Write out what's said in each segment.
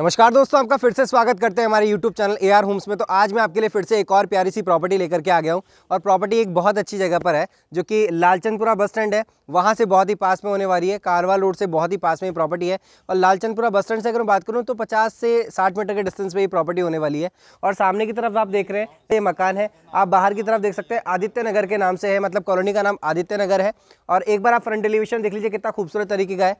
नमस्कार दोस्तों आपका फिर से स्वागत करते हैं हमारे YouTube channel A R Homes में तो आज मैं आपके लिए फिर से एक और प्यारी सी प्रॉपर्टी लेकर के आ गया हूँ और प्रॉपर्टी एक बहुत अच्छी जगह पर है जो कि लालचंदपुरा बस स्टैंड है वहाँ से बहुत ही पास में होने वाली है कारवा रोड से बहुत ही पास में ये प्रॉपर्टी है और लालचंदपुरा बस स्टैंड से अगर मैं बात करूँ तो पचास से साठ मीटर के डिस्टेंस में ये प्रॉपर्टी होने वाली है और सामने की तरफ आप देख रहे हैं ये मकान है आप बाहर की तरफ देख सकते हैं आदित्य नगर के नाम से है मतलब कॉलोनी का नाम आदित्य नगर है और एक बार आप फ्रंट डिलीविशन देख लीजिए कितना खूबसूरत तरीके का है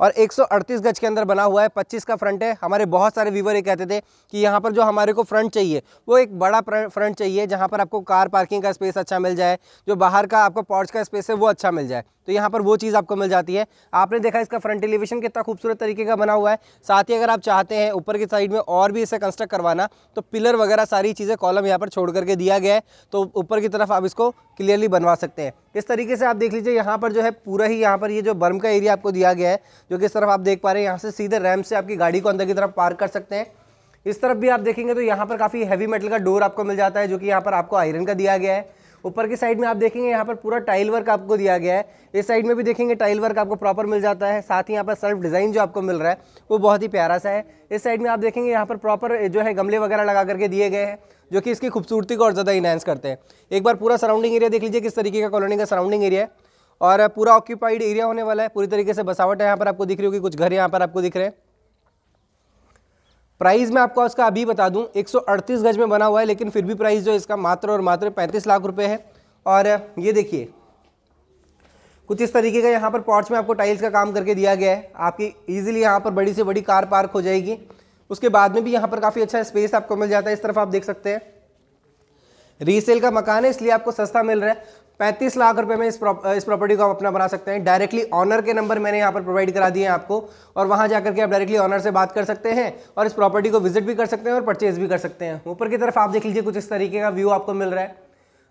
और 138 गज के अंदर बना हुआ है 25 का फ्रंट है हमारे बहुत सारे व्यूवर ये कहते थे कि यहाँ पर जो हमारे को फ्रंट चाहिए वो एक बड़ा फ्रंट चाहिए जहाँ पर आपको कार पार्किंग का स्पेस अच्छा मिल जाए जो बाहर का आपको पॉर्च का स्पेस है वो अच्छा मिल जाए तो यहाँ पर वो चीज़ आपको मिल जाती है आपने देखा इसका फ्रंट एलिवेशन कितना खूबसूरत तरीके का बना हुआ है साथ ही अगर आप चाहते हैं ऊपर की साइड में और भी इसे कंस्ट्रक्ट करवाना तो पिलर वगैरह सारी चीज़ें कॉलम यहाँ पर छोड़ करके दिया गया है तो ऊपर की तरफ आप इसको क्लियरली बनवा सकते हैं इस तरीके से आप देख लीजिए यहाँ पर जो है पूरा ही यहाँ पर ये जो बर्म का एरिया आपको दिया गया है जो कि इस तरफ आप देख पा रहे हैं यहाँ से सीधे रैम से आपकी गाड़ी को अंदर की तरफ पार्क कर सकते हैं इस तरफ भी आप देखेंगे तो यहाँ पर काफ़ी हैवी मेटल का डोर आपको मिल जाता है जो कि यहाँ पर आपको आयरन का दिया गया है ऊपर की साइड में आप देखेंगे यहाँ पर पूरा टाइल वर्क आपको दिया गया है इस साइड में भी देखेंगे टाइल वर्क आपको प्रॉपर मिल जाता है साथ ही यहाँ पर सेल्फ डिज़ाइन जो आपको मिल रहा है वो बहुत ही प्यारा सा है इस साइड में आप देखेंगे यहाँ पर प्रॉपर जो है गमले वगैरह लगा करके दिए गए हैं जो कि इसकी खूबसूरती को और ज़्यादा इनहेंस करते हैं एक बार पूरा सराउंडिंग एरिया देख लीजिए किस तरीके का कॉलोनी का सराउंडिंग एरिया है और पूरा ऑक्यूपाइड एरिया होने वाला है पूरी तरीके से बसावट है यहाँ पर आपको दिख रही होगी कुछ घर यहाँ पर आपको दिख रहे हैं प्राइस मैं आपको इसका अभी बता दूं 138 गज में बना हुआ है लेकिन फिर भी प्राइस जो इसका मात्र और मात्र 35 लाख रुपए है और ये देखिए कुछ इस तरीके का यहाँ पर पॉर्च में आपको टाइल्स का काम करके दिया गया है आपकी ईजिली यहाँ पर बड़ी से बड़ी कार पार्क हो जाएगी उसके बाद में भी यहाँ पर काफ़ी अच्छा स्पेस आपको मिल जाता है इस तरफ आप देख सकते हैं रीसेल का मकान है इसलिए आपको सस्ता मिल रहा है पैंतीस लाख रुपए में इस इस प्रॉपर्टी को आप अपना बना सकते हैं डायरेक्टली ऑनर के नंबर मैंने यहाँ पर प्रोवाइड करा दिए हैं आपको और वहाँ जाकर के आप डायरेक्टली ऑनर से बात कर सकते हैं और इस प्रॉपर्टी को विजिट भी कर सकते हैं और परचेज भी कर सकते हैं ऊपर की तरफ आप देख लीजिए कुछ इस तरीके का व्यू आपको मिल रहा है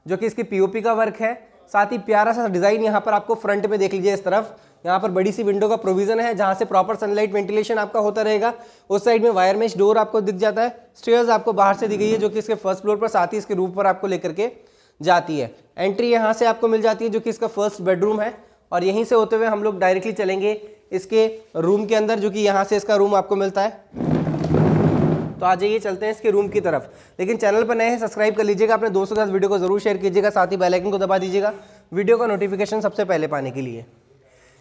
जो कि इसकी पी का वर्क है साथ ही प्यारा सा डिज़ाइन यहाँ पर आपको फ्रंट में देख लीजिए इस तरफ यहाँ पर बड़ी सी विंडो का प्रोविजन है जहाँ से प्रॉपर सनलाइट वेंटिलेशन आपका होता रहेगा उस साइड में वायरमेश डोर आपको दिख जाता है स्टेयर्स आपको बाहर से दिख गई है जो कि इसके फर्स्ट फ्लोर पर साथ ही इसके रूप पर आपको लेकर के जाती है एंट्री यहाँ से आपको मिल जाती है जो कि इसका फर्स्ट बेडरूम है और यहीं से होते हुए हम लोग डायरेक्टली चलेंगे इसके रूम के अंदर जो कि यहाँ से इसका रूम आपको मिलता है तो आ जाइए चलते हैं इसके रूम की तरफ लेकिन चैनल पर नए हैं सब्सक्राइब कर लीजिएगा अपने दोस्तों के साथ वीडियो को जरूर शेयर कीजिएगा साथ ही बेलाइकन को दबा दीजिएगा वीडियो का नोटिफिकेशन सबसे पहले पाने के लिए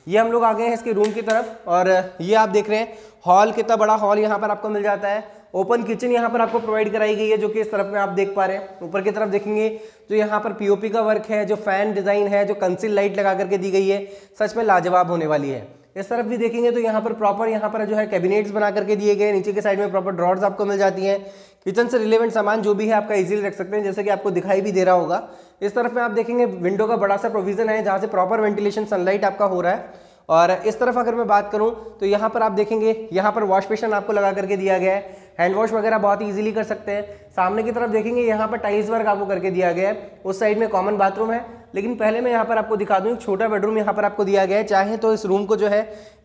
ये हम लोग आ गए हैं इसके रूम की तरफ और ये आप देख रहे हैं हॉल कितना बड़ा हॉल यहाँ पर आपको मिल जाता है ओपन किचन यहाँ पर आपको प्रोवाइड कराई गई है जो कि इस तरफ में आप देख पा रहे हैं ऊपर की तरफ देखेंगे जो तो यहाँ पर पीओपी का वर्क है जो फैन डिजाइन है जो कंसिल लाइट लगा करके दी गई है सच में लाजवाब होने वाली है इस तरफ भी देखेंगे तो यहाँ पर प्रॉपर यहाँ पर जो है कैबिनेट्स बना करके दिए गए नीचे के साइड में प्रॉपर ड्रॉर्स आपको मिल जाती हैं किचन से रिलेवेंट सामान जो भी है आपका इजीली रख सकते हैं जैसे कि आपको दिखाई भी दे रहा होगा इस तरफ में आप देखेंगे विंडो का बड़ा सा प्रोविजन है जहाँ से प्रॉपर वेंटिलेशन सनलाइट आपका हो रहा है और इस तरफ अगर मैं बात करूं तो यहाँ पर आप देखेंगे यहाँ पर वॉश बेसन आपको लगा करके दिया गया है हैंड वॉश वगैरह बहुत ईजिली कर सकते हैं सामने की तरफ देखेंगे यहाँ पर टाइल्स वर्क आपको करके दिया गया है उस साइड में कॉमन बाथरूम है लेकिन पहले मैं यहाँ पर आपको दिखा दूँ एक छोटा बेडरूम यहाँ पर आपको दिया गया है चाहे तो इस रूम को जो है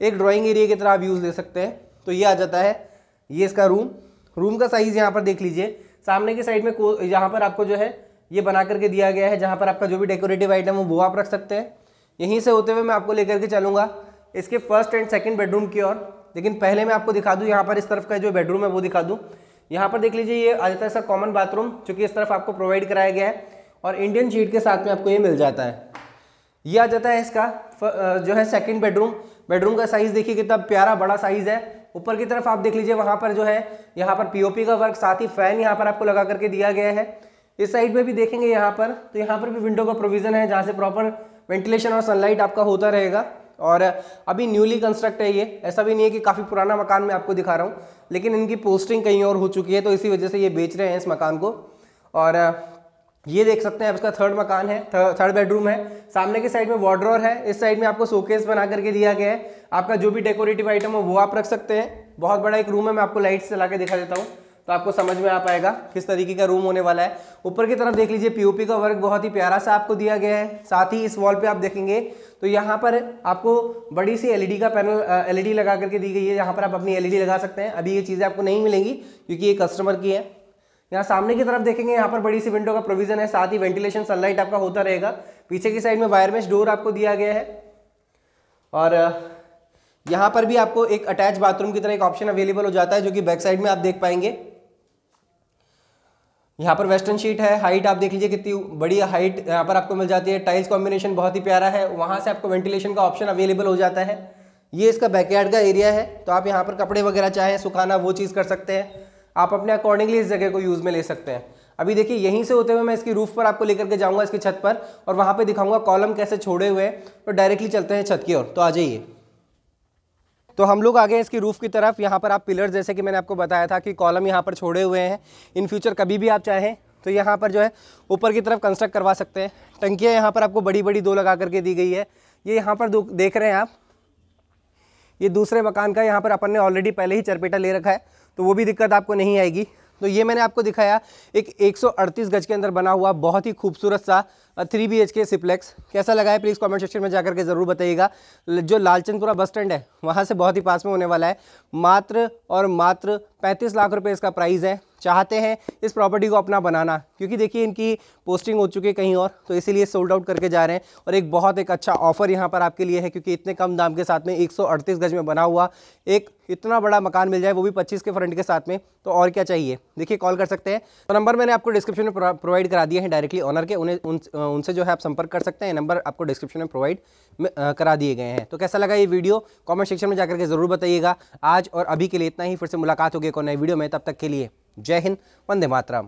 एक ड्राॅइंग एरिया की तरह आप यूज़ ले सकते हैं तो ये आ जाता है ये इसका रूम रूम का साइज़ यहाँ पर देख लीजिए सामने की साइड में को यहाँ पर आपको जो है ये बना करके दिया गया है जहाँ पर आपका जो भी डेकोरेटिव आइटम हो वो आप रख सकते हैं यहीं से होते हुए मैं आपको लेकर के चलूँगा इसके फर्स्ट एंड सेकेंड बेडरूम की ओर लेकिन पहले मैं आपको दिखा दूँ यहाँ पर इस तरफ का जो बेडरूम है वो दिखा दूँ यहाँ पर देख लीजिए ये आ जाता है सर कॉमन बाथरूम चूँकि इस तरफ आपको प्रोवाइड कराया गया है और इंडियन शीट के साथ में आपको ये मिल जाता है ये आ जाता है इसका जो है सेकेंड बेडरूम बेडरूम का साइज़ देखिए कितना प्यारा बड़ा साइज़ है ऊपर की तरफ आप देख लीजिए वहाँ पर जो है यहाँ पर पीओपी का वर्क साथ ही फैन यहाँ पर आपको लगा करके दिया गया है इस साइड में भी देखेंगे यहाँ पर तो यहाँ पर भी विंडो का प्रोविज़न है जहाँ से प्रॉपर वेंटिलेशन और सनलाइट आपका होता रहेगा और अभी न्यूली कंस्ट्रक्ट है ये ऐसा भी नहीं है कि काफ़ी पुराना मकान मैं आपको दिखा रहा हूँ लेकिन इनकी पोस्टिंग कहीं और हो चुकी है तो इसी वजह से ये बेच रहे हैं इस मकान को और ये देख सकते हैं इसका थर्ड मकान है थर्ड बेडरूम है सामने की साइड में वॉड्रॉर है इस साइड में आपको सोकेस बना करके दिया गया है आपका जो भी डेकोरेटिव आइटम हो वो आप रख सकते हैं बहुत बड़ा एक रूम है मैं आपको लाइट्स चला के दिखा देता हूँ तो आपको समझ में आ पाएगा किस तरीके का रूम होने वाला है ऊपर की तरफ देख लीजिए पीओपी का वर्क बहुत ही प्यारा सा आपको दिया गया है साथ ही इस वॉल पे आप देखेंगे तो यहाँ पर आपको बड़ी सी एलईडी e का पैनल एलईडी e लगा करके दी गई है यहाँ पर आप अपनी एलईडी e लगा सकते हैं अभी ये चीज़ें आपको नहीं मिलेंगी क्योंकि ये कस्टमर की है यहाँ सामने की तरफ देखेंगे यहाँ पर बड़ी सी विंडो का प्रोविजन है साथ ही वेंटिलेशन सनलाइट आपका होता रहेगा पीछे की साइड में वायरमेस डोर आपको दिया गया है और यहाँ पर भी आपको एक अटैच बाथरूम की तरह एक ऑप्शन अवेलेबल हो जाता है जो कि बैक साइड में आप देख पाएंगे यहाँ पर वेस्टर्न शीट है हाइट आप देख लीजिए कितनी बड़ी हाइट यहाँ पर आपको मिल जाती है टाइल्स कॉम्बिनेशन बहुत ही प्यारा है वहाँ से आपको वेंटिलेशन का ऑप्शन अवेलेबल हो जाता है ये इसका बैकयार्ड का एरिया है तो आप यहाँ पर कपड़े वगैरह चाहें सुखाना वो चीज़ कर सकते हैं आप अपने अकॉर्डिंगली इस जगह को यूज़ में ले सकते हैं अभी देखिए यहीं से होते हुए मैं इसकी रूफ पर आपको लेकर के जाऊँगा इसकी छत पर और वहाँ पर दिखाऊँगा कॉलम कैसे छोड़े हुए हैं तो डायरेक्टली चलते हैं छत की ओर तो आ जाइए तो हम लोग आ गए इसकी रूफ़ की तरफ यहाँ पर आप पिलर जैसे कि मैंने आपको बताया था कि कॉलम यहाँ पर छोड़े हुए हैं इन फ्यूचर कभी भी आप चाहें तो यहाँ पर जो है ऊपर की तरफ कंस्ट्रक्ट करवा सकते हैं टंकियाँ यहाँ पर आपको बड़ी बड़ी दो लगा करके दी गई है ये यहाँ पर देख रहे हैं आप ये दूसरे मकान का यहाँ पर अपन ने ऑलरेडी पहले ही चरपेटा ले रखा है तो वो भी दिक्कत आपको नहीं आएगी तो ये मैंने आपको दिखाया एक 138 गज के अंदर बना हुआ बहुत ही खूबसूरत सा थ्री बी एच के सिप्लेक्स कैसा लगा है प्लीज़ कमेंट सेक्शन में जाकर के ज़रूर बताइएगा जो लालचंदपुरा बस स्टैंड है वहाँ से बहुत ही पास में होने वाला है मात्र और मात्र पैंतीस लाख रुपये इसका प्राइस है चाहते हैं इस प्रॉपर्टी को अपना बनाना क्योंकि देखिए इनकी पोस्टिंग हो चुकी है कहीं और तो इसीलिए सोल्ड आउट करके जा रहे हैं और एक बहुत एक अच्छा ऑफर यहाँ पर आपके लिए है क्योंकि इतने कम दाम के साथ में एक गज में बना हुआ एक इतना बड़ा मकान मिल जाए वो भी 25 के फ्रंट के साथ में तो और क्या चाहिए देखिए कॉल कर सकते हैं तो नंबर मैंने आपको डिस्क्रिप्शन में प्रोवाइड करा दिए हैं डायरेक्टली ऑनर के उन्हें उनसे जो है आप संपर्क कर सकते हैं नंबर आपको डिस्क्रिप्शन में प्रोवाइड करा दिए गए हैं तो कैसा लगा ये वीडियो कॉमेंट सेक्शन में जाकर के ज़रूर बताइएगा आज और अभी के लिए इतना ही फिर से मुलाकात होगी एक नए वीडियो में तब तक के लिए जय हिंद वंदे मातरम